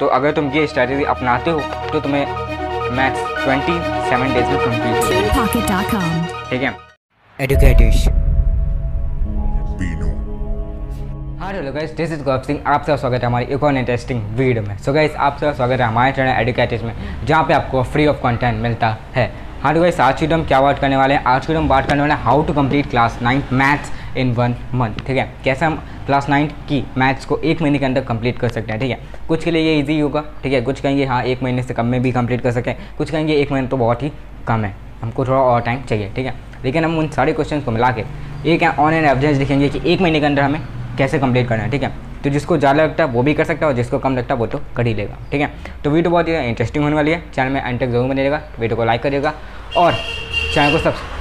तो अगर तुम ये स्ट्रैटेजी अपनाते हो तो तुम्हें मैथ्स ट्वेंटी सेवन डेज में कम्प्लीट ठीक है एडुकेटिश हाँ hello guys this is Gaurav Singh आप सबका स्वागत है हमारी एक और इंटरेस्टिंग वीडियो में सो गाइस आप सबका स्वागत है हमारे चैनल एडुकेटिश में जहाँ पे आपको फ्री ऑफ कंटेंट मिलता है हाँ तो गाइस आज की हम क्या बात करने वाले हैं आज की हम बात करने वाले हैं how to complete class ninth maths in one month ठीक है कैसे हम क्लास नाइन्थ की मैथ्स को एक महीने के अंदर कंप्लीट कर सकते हैं ठीक है कुछ के लिए ये ईजी होगा ठीक है कुछ कहेंगे हाँ एक महीने से कम में भी कंप्लीट कर सकें कुछ कहेंगे एक महीने तो बहुत ही कम है हमको थोड़ा और टाइम चाहिए ठीक है लेकिन हम उन सारे क्वेश्चन को मिला के एक ऑन एंड एवरेज लिखेंगे कि एक महीने के अंदर हमें कैसे कंप्लीट करना है ठीक है तो जिसको ज़्यादा लगता है वो भी कर सकता है और जिसको कम लगता है वो तो कर ही लेगा ठीक है तो वीडियो बहुत ही इंटरेस्टिंग होने वाली है चैनल में एंटेक जरूर बनेगा वीडियो को लाइक करिएगा और चैनल को सब्सक्राइब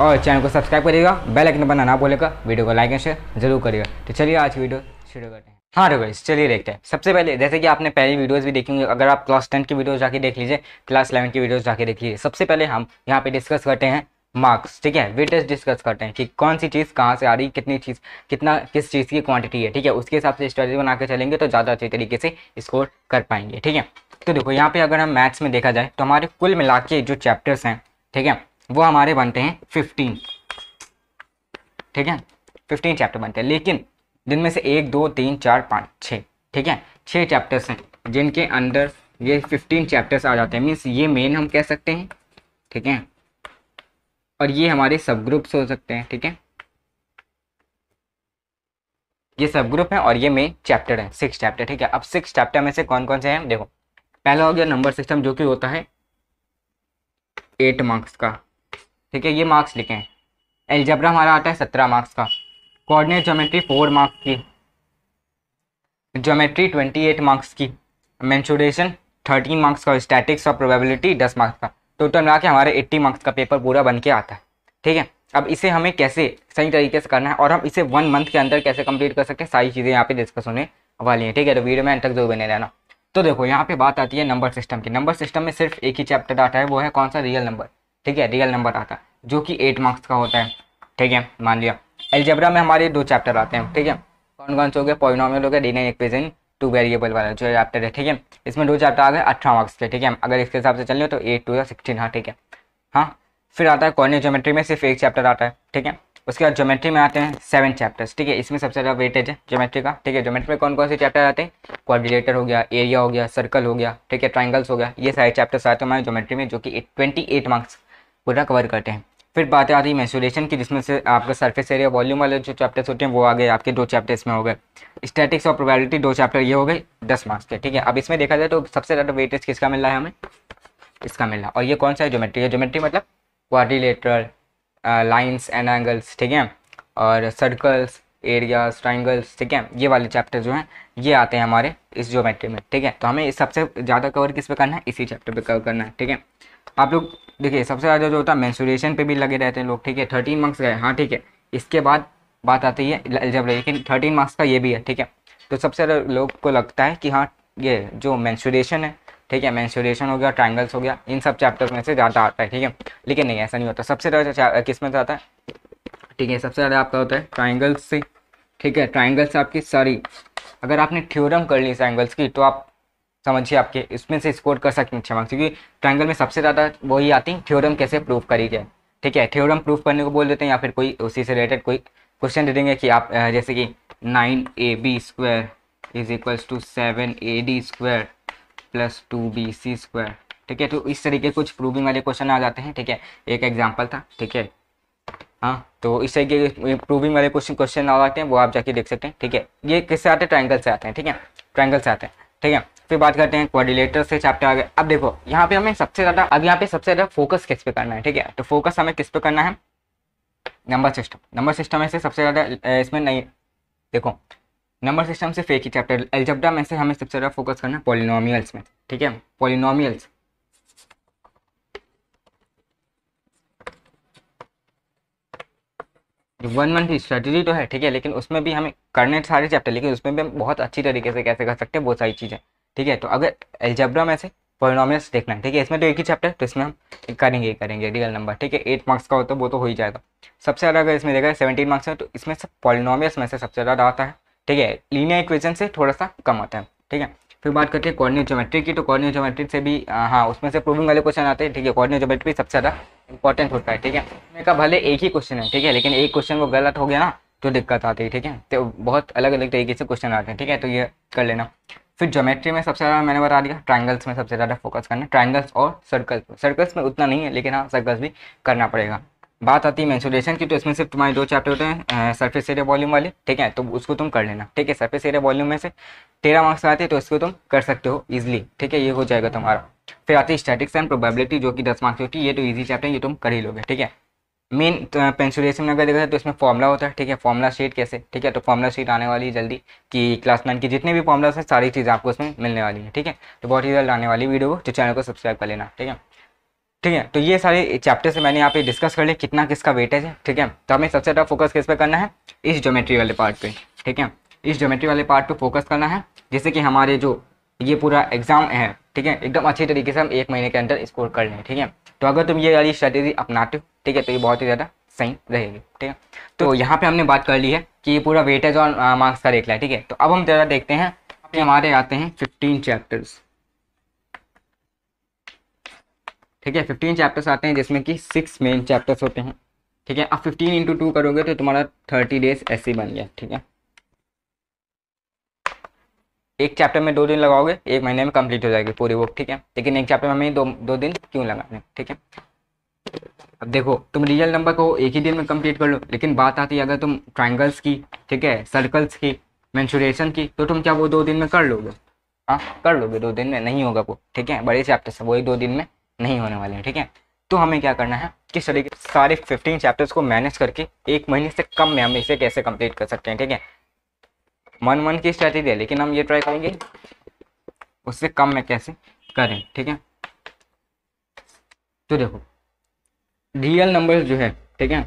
और चैनल को सब्सक्राइब करिएगा बेल आइकन बनाना ना भूलेगा वीडियो को लाइक एंड शेयर जरूर करिएगा तो चलिए आज की वीडियो शुरू करते हैं हाँ रोगेश चलिए देखते हैं सबसे पहले जैसे कि आपने पहली वीडियोस भी देखी होंगी अगर आप क्लास टेन की वीडियोस जाके देख लीजिए क्लास इलेवन की वीडियोस जाके देख लीजिए सबसे पहले हम यहाँ पे डिस्कस करते हैं मार्क्स ठीक है वेटेज डिस्कस करते हैं कि कौन सी चीज़ कहाँ से आ रही कितनी चीज़ कितना किस चीज़ की क्वांटिटी है ठीक है उसके हिसाब से स्टडी बना के चलेंगे तो ज़्यादा अच्छे तरीके से स्कोर कर पाएंगे ठीक है तो देखो यहाँ पे अगर हम मैथ्स में देखा जाए तो हमारे कुल मिला के जो चैप्टर्स हैं ठीक है वो हमारे बनते हैं फिफ्टीन ठीक है फिफ्टीन चैप्टर बनते हैं लेकिन जिनमें से एक दो तीन चार पाँच छः ठीक है छः चैप्टर्स हैं जिनके अंदर ये फिफ्टीन चैप्टर्स आ जाते हैं मीन्स ये मेन हम कह सकते हैं ठीक है और ये हमारे सब ग्रुप्स हो सकते हैं ठीक है ये सब ग्रुप है और ये मेन चैप्टर है सिक्स चैप्टर ठीक है अब सिक्स चैप्टर में से कौन कौन से हैं देखो पहला हो गया नंबर सिस्टम जो कि होता है एट मार्क्स का ठीक है ये मार्क्स लिखें एल्जब्रा हमारा आता है सत्रह मार्क्स का कोऑर्डिनेट ज्योमेट्री फोर मार्क्स की ज्योमेट्री ट्वेंटी एट मार्क्स की मैंशुरेशन थर्टीन मार्क्स का स्टैटिक्स और प्रोबेबिलिटी दस मार्क्स का टोटल मिला के हमारे एट्टी मार्क्स का पेपर पूरा बन के आता है ठीक है अब इसे हमें कैसे सही तरीके से करना है और हम इसे वन मंथ के अंदर कैसे कंप्लीट कर सकते हैं सारी चीज़ें यहाँ पे डिस्कस होने वाली हैं ठीक है तो वीडियो में अंत तक जरूर बने रहना तो देखो यहाँ पे बात आती है नंबर सिस्टम की नंबर सिस्टम में सिर्फ एक ही चैप्टर आता है वो है कौन सा रियल नंबर ठीक है रियल नंबर आता है जो कि एट मार्क्स का होता है ठीक है मान लिया एलजेब्रा में हमारे दो चैप्टर आते हैं ठीक है कौन कौन से हो गए पॉइनॉमल हो गया डीनियर इक्वेशन टू वेरिएबल वाला जो चैप्टर है ठीक है इसमें दो चैप्टर आ गए अठारह मार्क्स के ठीक है अगर इसके हिसाब से चल रहे तो एट टू या सिक्सटीन हाँ ठीक है हाँ फिर आता है कॉर्नियर ज्योमेट्री में सिर्फ एक चैप्टर आता है ठीक है उसके बाद ज्योमेट्री में आते हैं सेवन चैप्टर्स ठीक है इसमें सबसे ज़्यादा वेटेज है ज्योमेट्री का ठीक है ज्योमेट्री में कौन कौन से चैप्टर आते हैं क्वाड्रिलेटर हो गया एरिया हो गया सर्कल हो गया ठीक है ट्राइंगल्स हो गया ये सारे चैप्टर्स आते हैं हमारे ज्योमेट्री में जो कि ट्वेंटी एट मार्क्स पूरा कवर करते हैं फिर बातें आती है मैसोलेशन की जिसमें से आपका सरफेस एरिया वॉल्यूम वाले जो चैप्टर्स होते हैं वो आ गए आपके दो चैप्टर इसमें हो गए स्टैटिक्स और प्रोबेबिलिटी दो चैप्टर ये हो गए दस मार्क्स के ठीक है अब इसमें देखा जाए तो सबसे ज़्यादा वेटेज किसका मिल रहा है हमें इसका मिल रहा है और ये कौन सा है ज्योमेट्री है ज्योमेट्री मतलब क्वारिलेटर लाइन्स एंड एंगल्स ठीक है और सर्कल्स एरियाज ट्राइंगल्स ठीक है ये वाले चैप्टर जो हैं ये आते हैं हमारे इस ज्योमेट्री में ठीक है तो हमें सबसे ज़्यादा कवर किस पे करना है इसी चैप्टर पे कवर करना है ठीक है आप लोग देखिए सबसे ज़्यादा जो होता है मैंसुरेशन पे भी लगे रहते हैं लोग ठीक है थर्टीन मार्क्स गए हाँ ठीक है इसके बाद बात आती है जब लेकिन थर्टीन मार्क्स का ये भी है ठीक है तो सबसे ज़्यादा लोग को लगता है कि हाँ ये जो मैंसुरेशन है ठीक है मैंसुरेशन हो गया ट्राइंगल्स हो गया इन सब चैप्टर्स में से ज़्यादा आता है ठीक है लेकिन नहीं ऐसा नहीं होता सबसे ज़्यादा किस में आता है ठीक है सबसे ज़्यादा आपका होता है ट्राइंगल्स से ठीक है ट्राइंगल्स आपकी सारी अगर आपने थ्योरम कर ली ट्राइंगल्स की तो आप समझिए आपके इसमें से स्कोर कर सकते हैं अच्छे मार्क्स क्योंकि ट्राइंगल में सबसे ज़्यादा वही आती है थ्योरम कैसे प्रूव करी जाए ठीक है थ्योरम प्रूफ करने को बोल देते हैं या फिर कोई उसी से रिलेटेड कोई क्वेश्चन दे देंगे कि आप जैसे कि nine A B square is equals to seven A D square plus two B C square ठीक है तो इस तरीके कुछ प्रूविंग वाले क्वेश्चन आ जाते हैं ठीक है एक एग्जाम्पल था ठीक है हाँ तो इस तरीके प्रूविंग वाले क्वेश्चन क्वेश्चन आ जाते हैं वो आप जाके देख सकते हैं ठीक है ये किससे आते हैं ट्राइंगल से आते हैं ठीक है ट्राइंगल से आते हैं ठीक है फिर बात करते हैं कोऑर्डिनेटर से चैप्टर आगे अब देखो यहाँ पे हमें सबसे ज़्यादा अब यहाँ पे सबसे ज़्यादा फोकस किस पे करना है ठीक है तो फोकस हमें किस पे करना है नंबर सिस्टम नंबर सिस्टम में से सबसे ज़्यादा इसमें नहीं देखो नंबर सिस्टम से फेक ही चैप्टर एल्जब्रा में से हमें सबसे ज़्यादा फोकस करना है पॉलिनोमियल्स में ठीक है पॉलिनोमियल्स वन मंथ की स्ट्रेटजी तो है ठीक है लेकिन उसमें भी हमें करने सारे चैप्टर लेकिन उसमें भी हम बहुत अच्छी तरीके से कैसे कर सकते हैं बहुत सारी चीज़ें ठीक है तो अगर एल्जब्रा में से पोलिनोमियल्स देखना है ठीक है इसमें तो एक ही चैप्टर तो इसमें हम करेंगे करेंगे रियल नंबर ठीक है एट मार्क्स का हो तो वो तो हो ही जाएगा सबसे ज़्यादा अगर इसमें देखा सेवेंटीन मार्क्स है तो इसमें सब पोलिनोमियल्स में से सबसे ज़्यादा आता है ठीक है लीनियर इक्वेशन से थोड़ा सा कम आता है ठीक है फिर बात करते हैं कॉर्नियो ज्योमेट्री की तो कॉर्नियो ज्योमेट्री से भी हाँ उसमें से प्रूविंग वाले क्वेश्चन आते हैं ठीक है कॉर्नियो ज्योमेट्री सबसे ज़्यादा इंपॉर्टेंट होता है ठीक है मैंने कहा भले एक ही क्वेश्चन है ठीक है लेकिन एक क्वेश्चन को गलत हो गया ना तो दिक्कत आती है ठीक है तो बहुत अलग अलग तरीके से क्वेश्चन आते हैं ठीक है तो ये कर लेना फिर ज्योमेट्री में सबसे ज़्यादा मैंने बता दिया ट्रायंगल्स में सबसे ज़्यादा फोकस करना ट्रायंगल्स और सर्कल्स सर्कल्स में उतना नहीं है लेकिन हाँ सर्कल्स भी करना पड़ेगा बात आती है मैंसुलेशन की तो इसमें सिर्फ तुम्हारे दो चैप्टर होते हैं सरफेस एरिया वॉल्यूम वाले ठीक है तो उसको तुम कर लेना ठीक है सरफेस एरिया वॉल्यूम में से तेरह मार्क्स आते हैं तो इसको तुम कर सकते हो ईजिली ठीक है ये हो जाएगा तुम्हारा फिर आती है स्टैटिक्स एंड प्रोबेबिलिटी जो कि दस मार्क्स होती है ये तो ईजी चैप्टर ये तुम कर ही लोगे ठीक है मेन पेंसुलेशन तो, में अगर देखा जाए तो इसमें फॉर्मला होता है ठीक है फॉर्मला शीट कैसे ठीक है तो फॉर्मला शीट आने वाली है जल्दी कि क्लास नाइन की जितने भी फॉर्मलास हैं सारी चीज़ें आपको इसमें मिलने वाली है ठीक है तो बहुत ही जल्द आने वाली वीडियो को तो चैनल को सब्सक्राइब कर लेना ठीक है ठीक है तो ये सारे चैप्टर से मैंने यहाँ पे डिस्कस कर लिया कितना किसका वेटेज है ठीक है तो हमें सबसे ज़्यादा फोकस किस पर करना है इस ज्योमेट्री वाले पार्ट पे ठीक है इस ज्योमेट्री वाले पार्ट पे फोकस करना है जैसे कि हमारे जो ये पूरा एग्जाम है ठीक है एकदम अच्छी तरीके से हम एक महीने के अंदर स्कोर कर लें ठीक है तो अगर तुम ये वाली स्ट्रैटेजी अपनाते हो ठीक है तो ये बहुत ही ज़्यादा सही रहेगी ठीक है तो यहाँ पे हमने बात कर ली है कि ये पूरा वेटेज और मार्क्स का देख लिया ठीक है तो अब हम ज़रा देखते हैं अपने हमारे आते हैं फिफ्टीन चैप्टर्स ठीक है फिफ्टीन चैप्टर्स आते हैं जिसमें कि सिक्स मेन चैप्टर्स होते हैं ठीक है अब फिफ्टीन इंटू टू करोगे तो तुम्हारा थर्टी डेज ऐसे बन गया ठीक है एक चैप्टर में दो दिन लगाओगे एक महीने में कंप्लीट हो जाएगी पूरी बुक ठीक है लेकिन एक चैप्टर में हमें दो दो दिन क्यों लगाने ठीक है अब देखो तुम रियल नंबर को एक ही दिन में कंप्लीट कर लो लेकिन बात आती है अगर तुम ट्राइंगल्स की ठीक है सर्कल्स की मैंशुरेशन की तो तुम क्या वो दो दिन में कर लोगे हाँ कर लोगे दो दिन में नहीं होगा वो ठीक है बड़े चैप्टर से वही दो दिन में नहीं होने वाले हैं ठीक है तो हमें क्या करना है किस तरीके सारे फिफ्टीन चैप्टर्स को मैनेज करके एक महीने से कम में हम इसे कैसे कंप्लीट कर सकते हैं ठीक है वन वन की स्ट्रैटेजी है लेकिन हम ये ट्राई करेंगे उससे कम में कैसे करें ठीक है तो देखो रियल नंबर्स जो है ठीक है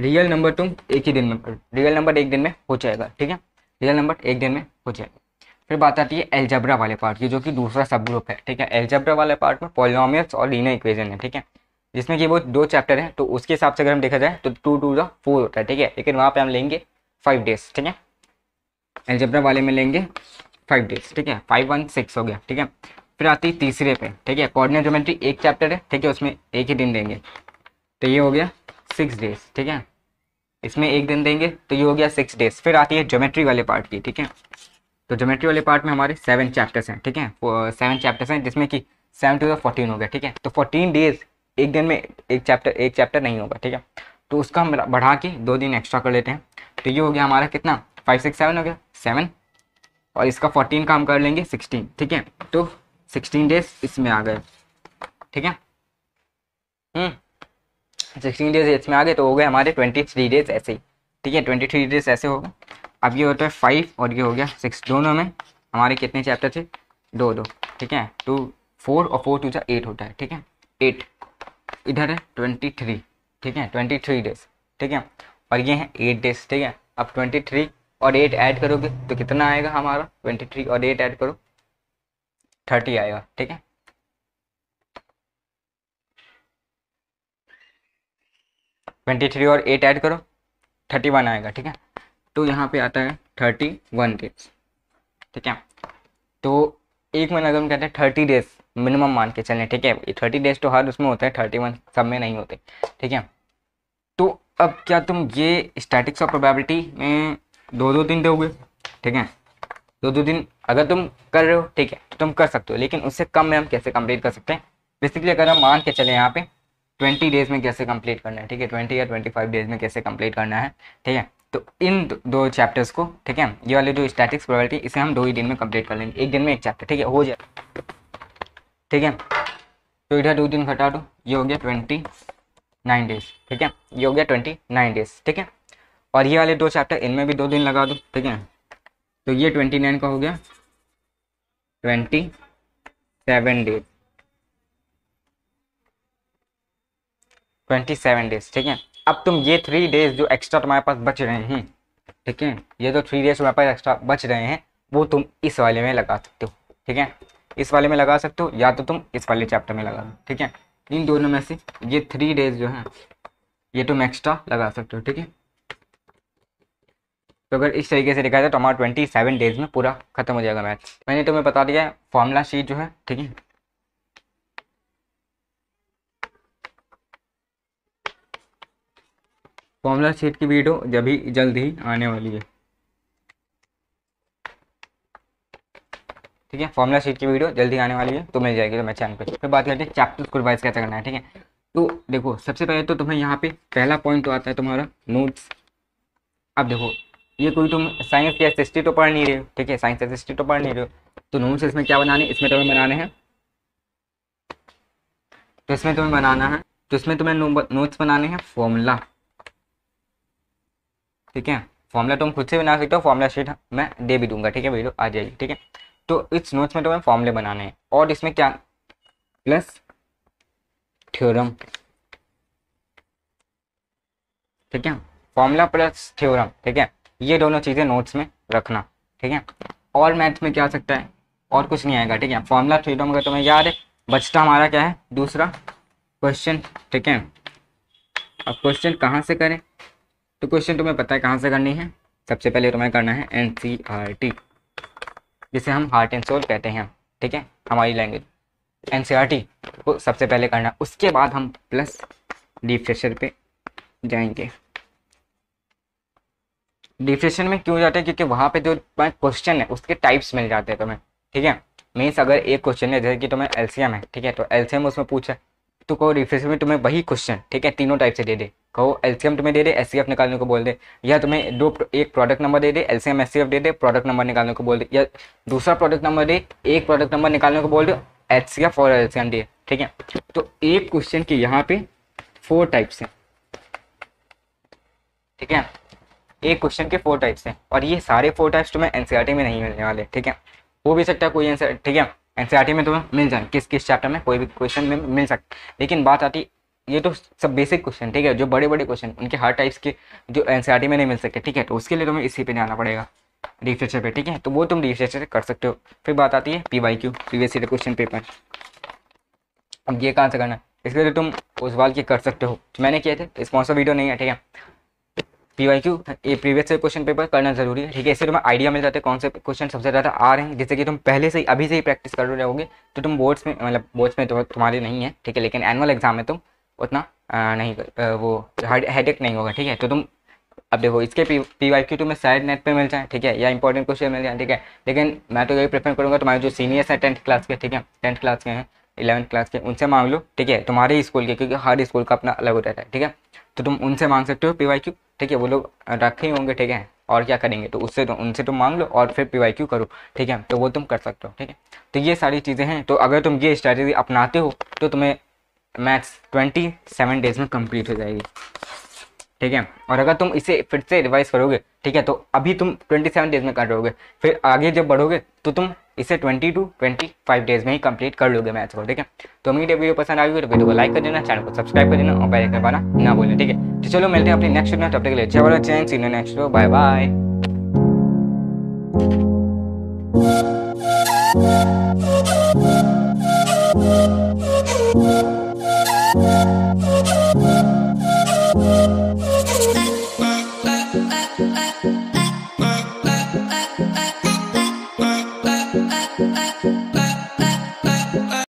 रियल नंबर तुम एक ही दिन में रियल नंबर एक दिन में हो जाएगा ठीक है रियल नंबर एक दिन में हो जाएगा फिर बात आती है एल्जब्रा वाले पार्ट की जो कि दूसरा सब ग्रुप है ठीक है एल्जब्रा वाले पार्ट में पॉलिनोमियल्स और लीनर इक्वेशन है ठीक है जिसमें कि वो दो चैप्टर हैं तो उसके हिसाब से अगर हम देखा जाए तो टू टू जो फोर होता है ठीक है लेकिन वहाँ पर हम लेंगे फाइव डेज ठीक है एल्जब्रा वाले में लेंगे फाइव डेज ठीक है फाइव वन सिक्स हो गया ठीक है फिर आती है तीसरे पे ठीक है कॉर्डिनेट जोमेट्री एक चैप्टर है ठीक है उसमें एक ही दिन देंगे तो ये हो गया सिक्स डेज ठीक है इसमें एक दिन देंगे तो ये हो गया सिक्स डेज फिर आती है जोमेट्री वाले पार्ट की ठीक है तो जोमेट्री वाले पार्ट में हमारे सेवन चैप्टर्स हैं ठीक है सेवन चैप्टर्स हैं जिसमें कि सेवन टू फोर्टीन हो गया ठीक है तो फोर्टीन डेज एक दिन में एक चैप्टर एक चैप्टर नहीं होगा ठीक है तो उसका हम बढ़ा के दो दिन एक्स्ट्रा कर लेते हैं तो ये हो गया हमारा कितना फाइव सिक्स सेवन हो गया सेवन और इसका फोर्टीन का हम कर लेंगे सिक्सटीन ठीक है तो सिक्सटीन डेज इसमें आ गए ठीक है सिक्सटीन हम्म। डेज इसमें आ गए तो हो गए हमारे ट्वेंटी थ्री डेज ऐसे ही ठीक है ट्वेंटी थ्री डेज ऐसे हो गए अब ये होता है फाइव और ये हो गया सिक्स दोनों में हमारे कितने चैप्टर थे दो दो ठीक है टू तो फोर और फोर टू जो एट होता है ठीक है एट इधर है ट्वेंटी थ्री ठीक है ट्वेंटी थ्री डेज ठीक है और ये है एट डेज ठीक है अब ट्वेंटी थ्री और एट ऐड करोगे तो कितना आएगा हमारा ट्वेंटी थ्री और एट ऐड करो थर्टी आएगा ठीक है ट्वेंटी थ्री और एट ऐड करो थर्टी वन आएगा ठीक है तो यहाँ पे आता है थर्टी वन डेज ठीक है तो एक महीना अगर हम कहते हैं थर्टी डेज मिनिमम मान के चलने ठीक है थर्टी डेज तो हर उसमें होते हैं थर्टी वन सब में नहीं होते ठीक है तो अब क्या तुम ये स्टैटिक्स ऑफ प्रोबेबिलिटी में दो दो दिन दोगे ठीक है दो दो दिन अगर तुम कर रहे हो ठीक है तो तुम कर सकते हो लेकिन उससे कम में हम कैसे कंप्लीट कर सकते हैं बेसिकली अगर हम मान के चले यहाँ पे ट्वेंटी डेज में कैसे कंप्लीट करना है ठीक है ट्वेंटी या ट्वेंटी फाइव डेज में कैसे कंप्लीट करना है ठीक है तो इन दो चैप्टर्स को ठीक है ये वाले जो स्टैटिक्स प्रोबेबिलिटी इसे हम दो ही दिन में कंप्लीट कर लेंगे एक दिन में एक चैप्टर ठीक है हो जाए ठीक है तो इधर दो दिन घटा दो ये हो गया ट्वेंटी नाइन डेज ठीक है ये हो गया ट्वेंटी नाइन डेज ठीक है और ये वाले दो चैप्टर इनमें भी दो दिन लगा दो ठीक है तो ये ट्वेंटी नाइन का हो गया twenty seven days twenty seven days ठीक है अब तुम ये थ्री डेज जो एक्स्ट्रा तुम्हारे पास बच रहे हैं ठीक है ये जो थ्री डेज तुम्हारे पास एक्स्ट्रा बच रहे हैं वो तुम इस वाले में लगा सकते हो ठीक है इस वाले में लगा सकते हो या तो तुम इस वाले चैप्टर में लगा ठीक है इन दोनों में से ये थ्री डेज जो है ये तुम एक्स्ट्रा लगा सकते हो ठीक है तो अगर इस तरीके से लिखा जाए तो हमारा ट्वेंटी सेवन डेज में पूरा खत्म हो जाएगा मैथ मैंने तुम्हें बता दिया है फॉर्मूला शीट जो है ठीक है फॉर्मूला शीट की वीडियो जब ही जल्द ही आने वाली है ठीक है फॉर्मुला शीट की वीडियो जल्दी आने वाली है तो मिल जाएगी तो मैं चैनल पर फिर बात करते हैं चैप्टर स्कूल वाइज कैसे करना है ठीक है तो देखो सबसे पहले तो तुम्हें यहाँ पे पहला पॉइंट तो आता है तुम्हारा नोट्स अब देखो ये कोई तुम साइंस या सिस्टी तो पढ़ नहीं रहे हो ठीक है साइंस या सिस्टी तो पढ़ नहीं रहे हो तो नोट्स इसमें क्या बनाने इसमें तुम्हें बनाने हैं तो इसमें तुम्हें बनाना है तो इसमें तुम्हें नोट्स बनाने हैं फॉर्मूला ठीक है फॉर्मूला तुम खुद से बना सकते हो फॉर्मूला शीट मैं दे भी दूंगा ठीक है वीडियो आ जाएगी ठीक है तो इस नोट्स में तो हमें फॉर्मूले बनाने हैं और इसमें क्या प्लस थ्योरम ठीक है फॉर्मूला प्लस थ्योरम ठीक है ये दोनों चीज़ें नोट्स में रखना ठीक है और मैथ में क्या सकता है और कुछ नहीं आएगा ठीक है फॉर्मूला थ्योरम अगर तुम्हें याद है बचता हमारा क्या है दूसरा क्वेश्चन ठीक है अब क्वेश्चन कहाँ से करें तो क्वेश्चन तुम्हें पता है कहाँ से करनी है सबसे पहले तुम्हें करना है एन सी आर टी जिसे हम हार्ट एंड सोल कहते हैं ठीक है हमारी लैंग्वेज एन e को सबसे पहले करना उसके बाद हम प्लस डीप फ्रेशर पे जाएंगे डीप फ्रेशर में क्यों जाते हैं क्योंकि वहाँ पे जो क्वेश्चन है उसके टाइप्स मिल जाते हैं तुम्हें ठीक है मीन्स अगर एक क्वेश्चन है जैसे कि तुम्हें एलसीएम है ठीक है तो एलसीएम उसमें पूछा तो कहो रिफ्रेश में तुम्हें वही क्वेश्चन ठीक है तीनों टाइप से दे दे कहो एलसीएम तुम्हें दे दे एससीएफ निकालने को बोल दे या तुम्हें दो एक प्रोडक्ट नंबर दे दे एलसीएम एफ दे दे प्रोडक्ट नंबर निकालने को बोल दे या दूसरा प्रोडक्ट नंबर दे एक प्रोडक्ट नंबर निकालने को बोल दे एफ और एलसीएम दे ठीक है तो एक क्वेश्चन की यहाँ पे फोर टाइप्स हैं ठीक है एक क्वेश्चन के फोर टाइप्स हैं और ये सारे फोर टाइप्स तुम्हें एनसीईआरटी e में नहीं मिलने वाले ठीक है हो भी सकता है कोई आंसर ठीक है एनसीईआरटी e में तुम्हें तो मिल जाएंगे किस किस चैप्टर में कोई भी क्वेश्चन में मिल सकता लेकिन बात आती ये तो सब बेसिक क्वेश्चन ठीक है जो बड़े बड़े क्वेश्चन उनके हर टाइप्स के जो टी e में नहीं मिल सकते ठीक है तो उसके लिए तुम्हें इसी पे जाना पड़ेगा रिफ्रेशर पे ठीक है तो वो तुम रिफ्रेशर कर सकते हो फिर बात आती है P Y Q previous year question paper अब ये कहाँ से करना है इसके लिए तो तुम उस वाल के कर सकते हो मैंने किए थे स्पॉन्सर वीडियो तो नहीं है ठीक है पी वाई क्यू ये प्रीवियस से क्वेश्चन पेपर करना जरूरी है ठीक है इससे तुम्हें आइडिया मिल जाते हैं कौन से क्वेश्चन सबसे ज़्यादा आ रहे हैं जैसे कि तुम पहले से ही अभी से ही प्रैक्टिस कर रहे होगे तो तुम बोर्ड्स में मतलब बोर्ड्स में तो तुम्हारे नहीं है ठीक है लेकिन एनुअल एग्जाम में तुम उतना आ, नहीं आ, वो हेडेक नहीं होगा ठीक है तो तुम अब देखो इसके पी वाई क्यू तुम्हें साइड नेट पर मिल जाए ठीक है या इंपॉर्टेंट क्वेश्चन मिल जाए ठीक है लेकिन मैं तो यही प्रेफर करूँगा तुम्हारे जो सीनियर्स हैं टेंथ क्लास के ठीक है टेंथ क्लास के हैं इलेवंथ क्लास के उनसे मांग लो ठीक है तुम्हारे स्कूल के क्योंकि हर स्कूल का अपना अलग हो जाता है ठीक है तो तुम उनसे मांग सकते हो पी वाई क्यू ठीक है वो लोग रखे ही होंगे ठीक है और क्या करेंगे तो उससे तो उनसे तुम तो मांग लो और फिर पी वाई क्यू करो ठीक है तो वो तुम कर सकते हो ठीक है तो ये सारी चीज़ें हैं तो अगर तुम ये स्ट्रैटेजी अपनाते हो तो तुम्हें मैथ्स ट्वेंटी सेवन डेज में कंप्लीट हो जाएगी ठीक है और अगर तुम इसे फिर से रिवाइज करोगे ठीक है तो अभी तुम 27 डेज में कर रहोगे फिर आगे जब बढ़ोगे तो तुम इसे 20 टू 25 डेज में ही कंप्लीट कर लोगे मैच को ठीक है तो उम्मीद है वीडियो पसंद आई हुई तो वीडियो को लाइक कर देना चैनल को सब्सक्राइब कर देना और बेल करवाना ना बोले ठीक है तो चलो मिलते हैं अपने नेक्स्ट वीडियो तब तक के लिए अच्छा चैन सी नेक्स्ट बाय बाय